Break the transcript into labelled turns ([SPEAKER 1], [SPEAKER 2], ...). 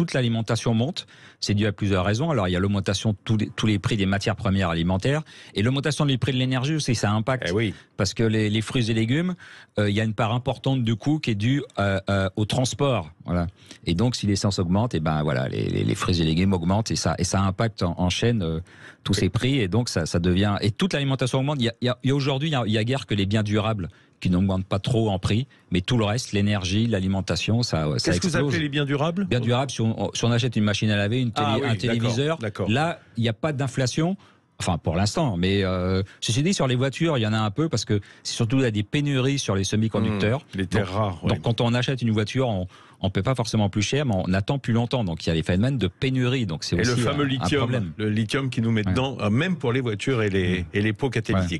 [SPEAKER 1] toute l'alimentation monte. C'est dû à plusieurs raisons. Alors, il y a l'augmentation de tous les, prix des matières premières alimentaires et l'augmentation des prix de l'énergie aussi, ça impacte. Eh Parce que les, fruits et légumes, euh, il y a une part importante du coût qui est due euh, euh, au transport. Voilà. Et donc, si l'essence augmente, et eh ben voilà, les, fruits et légumes augmentent et ça, impacte en, chaîne tous ces prix. Et donc, ça, devient. Et toute l'alimentation augmente. Il y a, aujourd'hui, il y a guère que les biens durables qui n'augmentent pas trop en prix, mais tout le reste, l'énergie, l'alimentation, ça, ça ce Qu'est-ce que vous appelez les biens durables Biens durables, si on, achète une machine à laver, ah un téléviseur, d'accord, là, il n'y a pas d'inflation. Enfin, pour l'instant, mais euh, ceci dit, sur les voitures, il y en a un peu parce que c'est surtout a des pénuries sur les semi-conducteurs. Hmm, les terres rares. Donc, quand on achète une voiture, on, ne paie pas forcément plus cher, mais on attend plus longtemps. Donc il y a les phénomènes de pénurie. Donc c'est et le fameux lithium,
[SPEAKER 2] le lithium qui nous met dedans, euh, même pour les voitures et les, hmm. pots catalytiques.